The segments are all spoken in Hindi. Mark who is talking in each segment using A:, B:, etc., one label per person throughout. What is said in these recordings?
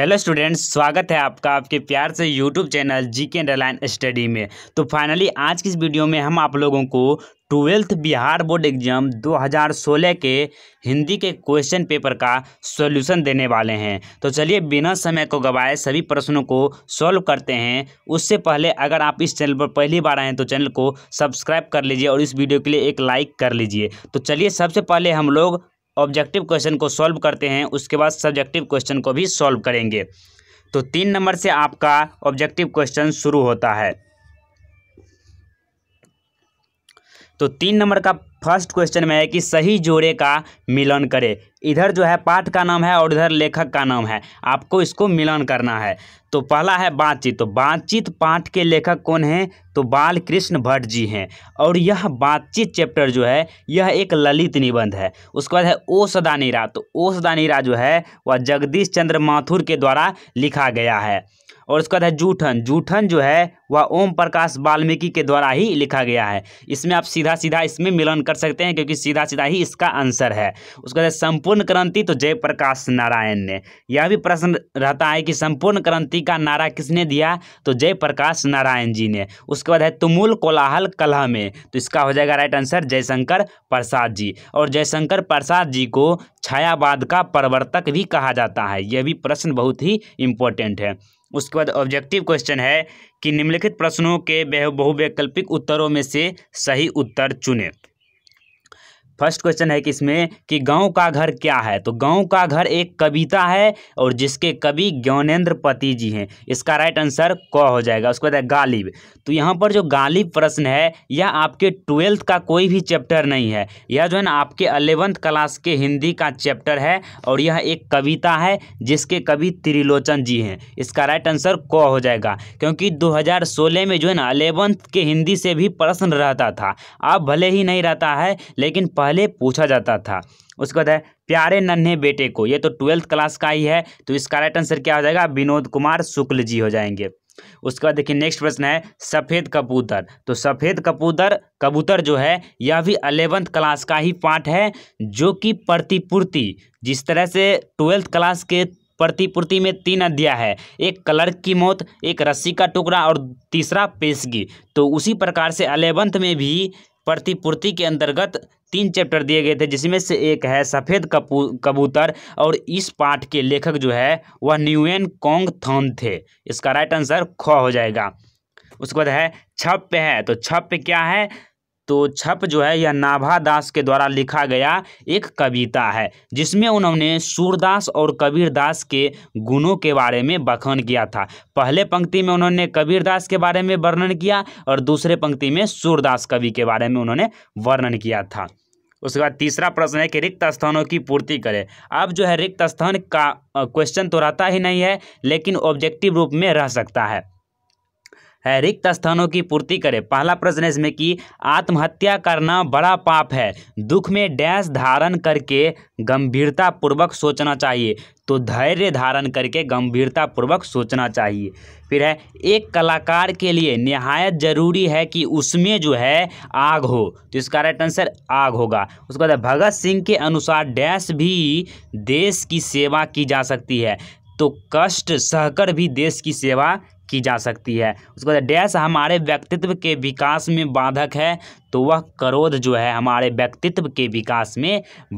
A: हेलो स्टूडेंट्स स्वागत है आपका आपके प्यार से यूट्यूब चैनल जी के अंडरलाइन स्टडी में तो फाइनली आज की इस वीडियो में हम आप लोगों को ट्वेल्थ बिहार बोर्ड एग्जाम 2016 के हिंदी के क्वेश्चन पेपर का सॉल्यूशन देने वाले हैं तो चलिए बिना समय को गवाए सभी प्रश्नों को सॉल्व करते हैं उससे पहले अगर आप इस चैनल पर पहली बार आए हैं तो चैनल को सब्सक्राइब कर लीजिए और इस वीडियो के लिए एक लाइक कर लीजिए तो चलिए सबसे पहले हम लोग ऑब्जेक्टिव क्वेश्चन को सॉल्व करते हैं उसके बाद सब्जेक्टिव क्वेश्चन को भी सॉल्व करेंगे तो तीन नंबर से आपका ऑब्जेक्टिव क्वेश्चन शुरू होता है तो तीन नंबर का फर्स्ट क्वेश्चन में है कि सही जोड़े का मिलन करें इधर जो है पाठ का नाम है और इधर लेखक का नाम है आपको इसको मिलन करना है तो पहला है बातचीत तो बातचीत पाठ के लेखक कौन हैं तो बाल कृष्ण भट्ट जी हैं और यह बातचीत चैप्टर जो है यह एक ललित निबंध है उसके बाद है ओ सदानीरा नीरा तो ओ सदानीरा नीरा जो है वह जगदीश चंद्र माथुर के द्वारा लिखा गया है और उसके बाद है जूठन जूठन जो है वह ओम प्रकाश वाल्मीकि के द्वारा ही लिखा गया है इसमें आप सीधा सीधा इसमें मिलन कर सकते हैं क्योंकि सीधा सीधा ही इसका आंसर है उसके बाद संपूर्ण क्रांति तो जयप्रकाश नारायण ने यह भी प्रश्न रहता है कि संपूर्ण क्रांति का नारा किसने दिया तो जयप्रकाश नारायण जी ने उसके बाद है तुमुल कोलाहल कलह में तो इसका हो जाएगा राइट आंसर जयशंकर प्रसाद जी और जयशंकर प्रसाद जी को छायावाद का प्रवर्तक भी कहा जाता है यह भी प्रश्न बहुत ही इम्पोर्टेंट है उसके बाद ऑब्जेक्टिव क्वेश्चन है कि निम्नलिखित प्रश्नों के बहुवैकल्पिक उत्तरों में से सही उत्तर चुनें फर्स्ट क्वेश्चन है कि इसमें कि गांव का घर क्या है तो गांव का घर एक कविता है और जिसके कवि ज्ञानेन्द्र पति जी हैं इसका राइट आंसर क हो जाएगा उसके बाद है गालिब तो यहाँ पर जो गालिब प्रश्न है यह आपके ट्वेल्थ का कोई भी चैप्टर नहीं है यह जो है ना आपके अलेवंथ क्लास के हिंदी का चैप्टर है और यह एक कविता है जिसके कवि त्रिलोचन जी हैं इसका राइट आंसर क हो जाएगा क्योंकि दो में जो है ना अलेवंथ के हिंदी से भी प्रश्न रहता था अब भले ही नहीं रहता है लेकिन पहले पूछा जाता था उसके बाद है प्यारे नन्हे बेटे को ये तो ट्वेल्थ क्लास का ही है तो इसका राइट आंसर क्या हो जाएगा विनोद कुमार शुक्ल जी हो जाएंगे उसके बाद देखिए नेक्स्ट प्रश्न है सफ़ेद कबूतर तो सफ़ेद कबूतर कबूतर जो है यह भी अलेवंथ क्लास का ही पार्ट है जो कि प्रतिपूर्ति जिस तरह से ट्वेल्थ क्लास के प्रतिपूर्ति में तीन अध्याय है एक क्लर्क की मौत एक रस्सी का टुकड़ा और तीसरा पेशगी तो उसी प्रकार से अलेवंथ में भी प्रतिपूर्ति के अंतर्गत तीन चैप्टर दिए गए थे जिसमें से एक है सफ़ेद कबूतर और इस पाठ के लेखक जो है वह न्यूएन कोंग थॉन थे इसका राइट आंसर ख हो जाएगा उसके बाद है छप पे है तो छप पे क्या है तो छप जो है यह नाभा दास के द्वारा लिखा गया एक कविता है जिसमें उन्होंने सूरदास और कबीरदास के गुणों के बारे में बखन किया था पहले पंक्ति में उन्होंने कबीरदास के बारे में वर्णन किया और दूसरे पंक्ति में सूरदास कवि के बारे में उन्होंने वर्णन किया था उसके बाद तीसरा प्रश्न है कि रिक्त स्थानों की पूर्ति करें अब जो है रिक्त स्थान का क्वेश्चन तो रहता ही नहीं है लेकिन ऑब्जेक्टिव रूप में रह सकता है है रिक्त स्थानों की पूर्ति करें पहला प्रश्न है इसमें कि आत्महत्या करना बड़ा पाप है दुख में डैश धारण करके गंभीरता पूर्वक सोचना चाहिए तो धैर्य धारण करके गंभीरता पूर्वक सोचना चाहिए फिर है एक कलाकार के लिए निहायत जरूरी है कि उसमें जो है आग हो तो इसका राइट आंसर आग होगा उसके बाद भगत सिंह के अनुसार डैश भी देश की सेवा की जा सकती है तो कष्ट सहकर भी देश की सेवा की जा सकती है उसके बाद डैश हमारे व्यक्तित्व के विकास में बाधक है तो वह क्रोध जो है हमारे व्यक्तित्व के विकास में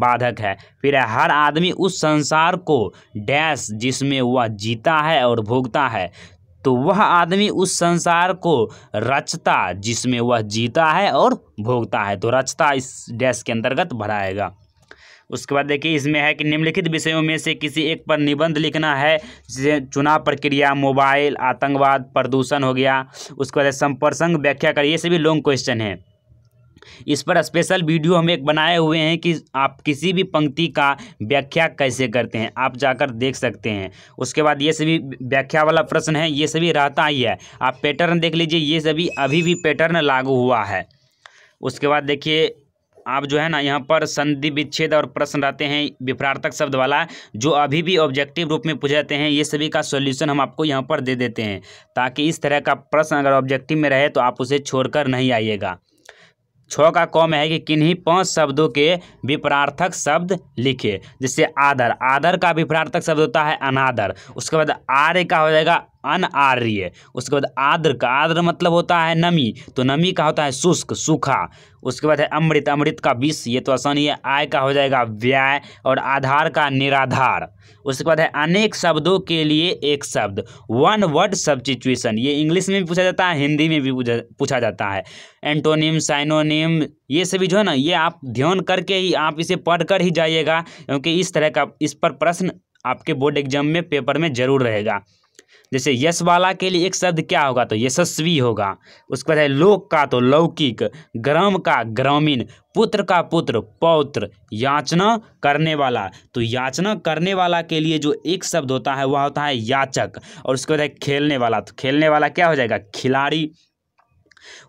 A: बाधक है फिर हर आदमी उस संसार को डैश जिसमें वह जीता है और भोगता है तो वह आदमी उस संसार को रचता जिसमें वह जीता है और भोगता है तो रचता इस डैश के अंतर्गत भराएगा उसके बाद देखिए इसमें है कि निम्नलिखित विषयों में से किसी एक पर निबंध लिखना है जैसे चुनाव प्रक्रिया मोबाइल आतंकवाद प्रदूषण हो गया उसके बाद संप्रसंग व्याख्या करिए ये सभी लॉन्ग क्वेश्चन है इस पर स्पेशल वीडियो हम एक बनाए हुए हैं कि आप किसी भी पंक्ति का व्याख्या कैसे करते हैं आप जाकर देख सकते हैं उसके बाद ये सभी व्याख्या वाला प्रश्न है ये सभी रहता ही है आप पैटर्न देख लीजिए ये सभी अभी भी पैटर्न लागू हुआ है उसके बाद देखिए आप जो है ना यहाँ पर संधि विच्छेद और प्रश्न रहते हैं विपरार्थक शब्द वाला जो अभी भी ऑब्जेक्टिव रूप में पूछे जाते हैं ये सभी का सॉल्यूशन हम आपको यहाँ पर दे देते हैं ताकि इस तरह का प्रश्न अगर ऑब्जेक्टिव में रहे तो आप उसे छोड़कर नहीं आइएगा छः का कौम है कि किन्हीं पांच शब्दों के विपरार्थक शब्द लिखे जैसे आदर आदर का विपरार्थक शब्द होता है अनादर उसके बाद आर्य का हो जाएगा आर्य उसके बाद आर्द्र का आर्द्र मतलब होता है नमी तो नमी का होता है शुष्क सूखा उसके बाद है अमृत अमृत का विष ये तो ही है आय का हो जाएगा व्यय और आधार का निराधार उसके बाद है अनेक शब्दों के लिए एक शब्द वन वर्ड सब्सिट्यूशन ये इंग्लिश में भी पूछा जाता है हिंदी में भी पूछा जाता है एंटोनिम साइनोनिम ये सभी जो है ना ये आप ध्यान करके ही आप इसे पढ़ कर ही जाइएगा क्योंकि इस तरह का इस पर प्रश्न आपके बोर्ड एग्जाम में पेपर में जरूर रहेगा जैसे यश वाला के लिए एक शब्द क्या होगा तो यशस्वी होगा उसके बाद है लोक का तो लौकिक ग्राम का ग्रामीण पुत्र का पुत्र पौत्र याचना करने वाला तो याचना करने वाला के लिए जो एक शब्द होता है वह होता है याचक और उसके बाद है खेलने वाला तो खेलने वाला क्या हो जाएगा खिलाड़ी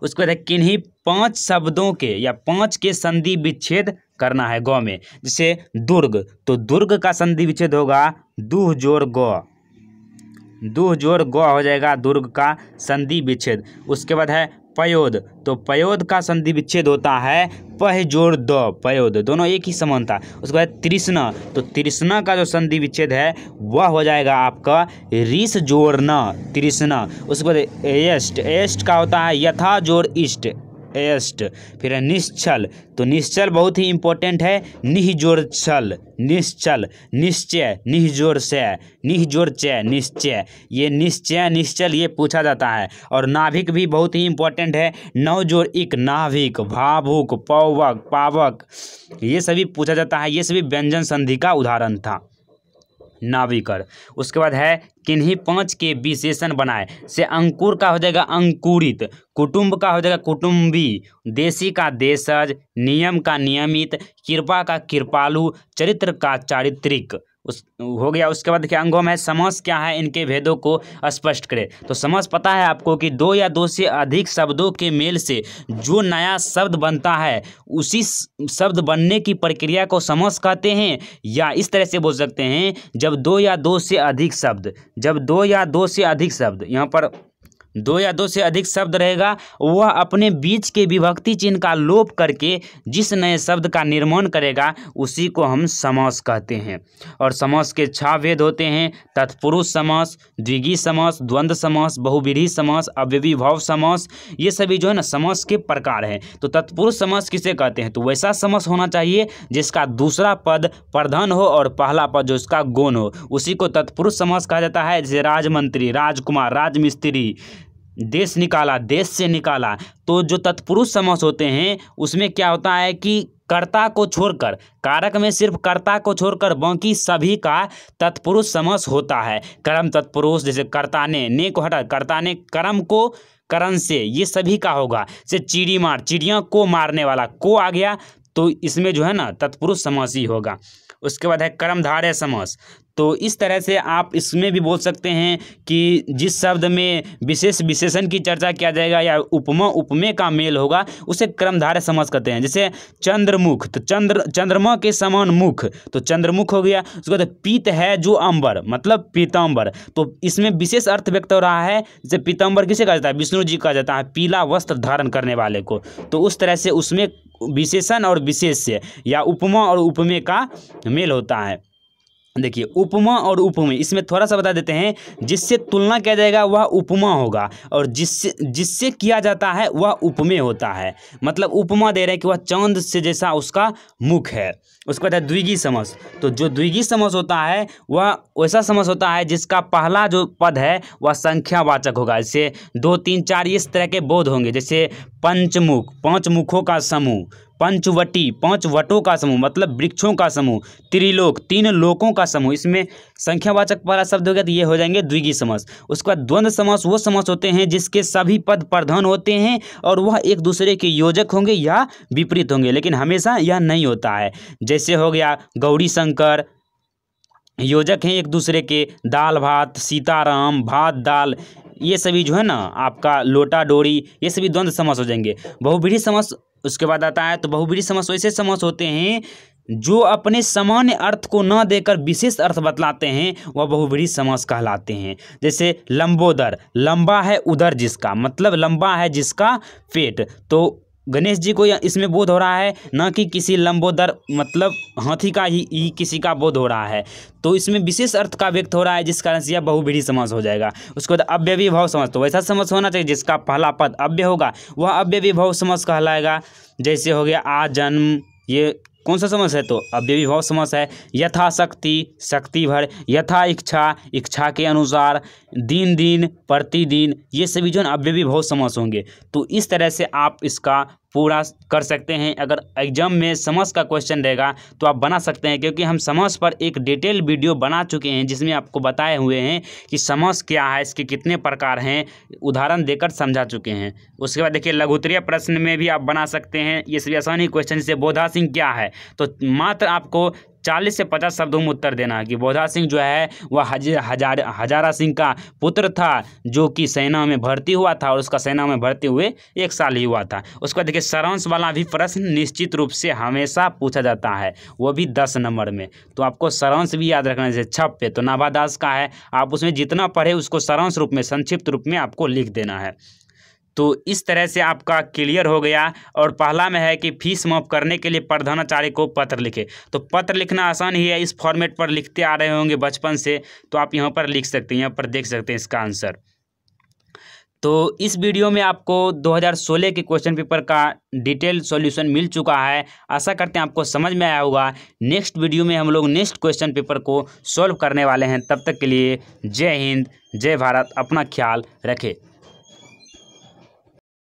A: उसके बाद है किन्हीं पाँच शब्दों के या पांच के संधि विच्छेद करना है गौ में जैसे दुर्ग तो दुर्ग का संधि विच्छेद होगा दूह जोर गौ दूह जोर गौ हो जाएगा दुर्ग का संधि विच्छेद उसके बाद है पयोद तो पयोद का संधि विच्छेद होता है पह जोर द पयोद दोनों एक ही समानता उसके बाद तृष्णा तो तृष्णा का जो संधि विच्छेद है वह हो जाएगा आपका रिस जोर न तृष्णा उसके बाद एस्ट एस्ट का होता है यथा जोर इष्ट एस्ट फिर है निश्चल तो निश्चल बहुत ही इंपॉर्टेंट है निहजोर छल निश्चल निश्चय निहजोर से निहजोर चय निश्चय ये निश्चय निश्चल ये पूछा जाता है और नाभिक भी बहुत ही इंपॉर्टेंट है नवजोर इक नाभिक भावुक पौवक पावक ये सभी पूछा जाता है ये सभी व्यंजन संधि का उदाहरण था नाभिकर उसके बाद है किन्हीं पांच के विशेषण बनाए से अंकुर का हो जाएगा अंकुरित कुटुंब का हो जाएगा कुटुंबी देशी का देशज नियम का नियमित कृपा का कृपालु चरित्र का चारित्रिक उस हो गया उसके बाद देखिए अंगों में समास क्या है इनके भेदों को स्पष्ट करें तो समास पता है आपको कि दो या दो से अधिक शब्दों के मेल से जो नया शब्द बनता है उसी शब्द बनने की प्रक्रिया को समास कहते हैं या इस तरह से बोल सकते हैं जब दो या दो से अधिक शब्द जब दो या दो से अधिक शब्द यहाँ पर दो या दो से अधिक शब्द रहेगा वह अपने बीच के विभक्ति चिन्ह का लोप करके जिस नए शब्द का निर्माण करेगा उसी को हम समास कहते हैं और समास के छह भेद होते हैं तत्पुरुष समास द्विगी समास द्वंद्व समास बहुविधि समास अव्यविभाव समास ये सभी जो है ना समास के प्रकार हैं तो तत्पुरुष समास किसे कहते हैं तो वैसा समास होना चाहिए जिसका दूसरा पद प्रधान हो और पहला पद जो इसका गौण हो उसी को तत्पुरुष समास कहा जाता है जैसे राजमंत्री राजकुमार राजमिस्त्री देश निकाला देश से निकाला तो जो तत्पुरुष समास होते हैं उसमें क्या होता है कि कर्ता को छोड़कर कारक में सिर्फ कर्ता को छोड़कर बाकी सभी का तत्पुरुष समास होता है कर्म तत्पुरुष जैसे कर्ता ने ने को हटा कर्ता ने कर्म को करण से ये सभी का होगा जैसे चिड़ी मार चिड़िया को मारने वाला को आ गया तो इसमें जो है ना तत्पुरुष समास ही होगा उसके बाद है कर्मधारय समास तो इस तरह से आप इसमें भी बोल सकते हैं कि जिस शब्द में विशेष विशेषण की चर्चा किया जाएगा या उपमा उपमेय का मेल होगा उसे क्रमधारय समझ करते हैं जैसे चंद्रमुख तो चंद्र चंद्रमा के समान मुख तो चंद्रमुख हो गया उसके बाद पीत है जो अंबर मतलब पीताम्बर तो इसमें विशेष अर्थ व्यक्त हो रहा है जैसे पीताम्बर किसे कहा जाता है विष्णु जी कहा जाता है पीला वस्त्र धारण करने वाले को तो उस तरह से उसमें विशेषण और विशेष या उपमा और उपमेय का मेल होता है देखिए उपमा और उपमेय इसमें थोड़ा सा बता देते हैं जिससे तुलना किया जाएगा वह उपमा होगा और जिससे जिससे किया जाता है वह उपमेय होता है मतलब उपमा दे रहे हैं कि वह चांद से जैसा उसका मुख है उसके बाद है द्विगी समस तो जो द्विगी समस होता है वह वैसा समस होता है जिसका पहला जो पद है वह संख्यावाचक होगा जैसे दो तीन चार इस तरह के बोध होंगे जैसे पंचमुख पांच मुखों का समूह पंचवटी पांच वटों का समूह मतलब वृक्षों का समूह त्रिलोक तीन लोकों का समूह इसमें संख्यावाचक पहला शब्द हो गया तो ये हो जाएंगे द्विगी समस उसके बाद द्वंद्व समास वो समस होते हैं जिसके सभी पद प्रधान होते हैं और वह एक दूसरे के योजक होंगे या विपरीत होंगे लेकिन हमेशा यह नहीं होता है जैसे हो गया गौरी शंकर योजक हैं एक दूसरे के दाल भात सीताराम भात दाल ये सभी जो है ना आपका लोटा डोरी ये सभी द्वंद्व समास हो जाएंगे बहुब्रीही समास उसके बाद आता है तो बहुब्रीही समास वैसे समास होते हैं जो अपने सामान्य अर्थ को ना देकर विशेष अर्थ बतलाते हैं वह बहुब्रीही समास कहलाते हैं जैसे लंबोदर लंबा है उधर जिसका मतलब लंबा है जिसका पेट तो गणेश जी को इसमें बोध हो रहा है ना कि किसी लंबोदर मतलब हाथी का ही, ही किसी का बोध हो रहा है तो इसमें विशेष अर्थ का व्यक्त हो रहा है जिस कारण से यह बहुभिड़ी समास हो जाएगा उसके बाद तो अव्य भाव समास तो वैसा समास होना चाहिए जिसका पहला पद अव्य होगा वह अव्य विभाव समास कहलाएगा जैसे हो गया आ जन्म ये कौन सा समास है तो अव्यभिभाव समास है यथाशक्ति शक्ति भर यथा इच्छा इच्छा के अनुसार दिन दिन प्रतिदिन ये सभी जो है अव्यभिभाव समास होंगे तो इस तरह से आप इसका पूरा कर सकते हैं अगर एग्जाम में समास का क्वेश्चन रहेगा तो आप बना सकते हैं क्योंकि हम समास पर एक डिटेल वीडियो बना चुके हैं जिसमें आपको बताए हुए हैं कि समास क्या है इसके कितने प्रकार हैं उदाहरण देकर समझा चुके हैं उसके बाद देखिए लघुतरीय प्रश्न में भी आप बना सकते हैं ये सभी आसानी क्वेश्चन जैसे बोधा सिंह क्या है तो मात्र आपको चालीस से पचास शब्दों में उत्तर देना है कि बोधा सिंह जो है वह हज, हजार हजारा सिंह का पुत्र था जो कि सेना में भर्ती हुआ था और उसका सेना में भर्ती हुए एक साल ही हुआ था उसके बाद देखिए सरांश वाला भी प्रश्न निश्चित रूप से हमेशा पूछा जाता है वो भी दस नंबर में तो आपको सरांश भी याद रखना जैसे छप पे तो नाभादास का है आप उसमें जितना पढ़े उसको सरांश रूप में संक्षिप्त रूप में आपको लिख देना है तो इस तरह से आपका क्लियर हो गया और पहला में है कि फीस माफ करने के लिए प्रधानाचार्य को पत्र लिखे तो पत्र लिखना आसान ही है इस फॉर्मेट पर लिखते आ रहे होंगे बचपन से तो आप यहाँ पर लिख सकते हैं यहाँ पर देख सकते हैं इसका आंसर तो इस वीडियो में आपको 2016 के क्वेश्चन पेपर का डिटेल सॉल्यूशन मिल चुका है आशा करते हैं आपको समझ में आया होगा नेक्स्ट वीडियो में हम लोग नेक्स्ट क्वेश्चन पेपर को सॉल्व करने वाले हैं तब तक के लिए जय हिंद जय भारत अपना ख्याल रखें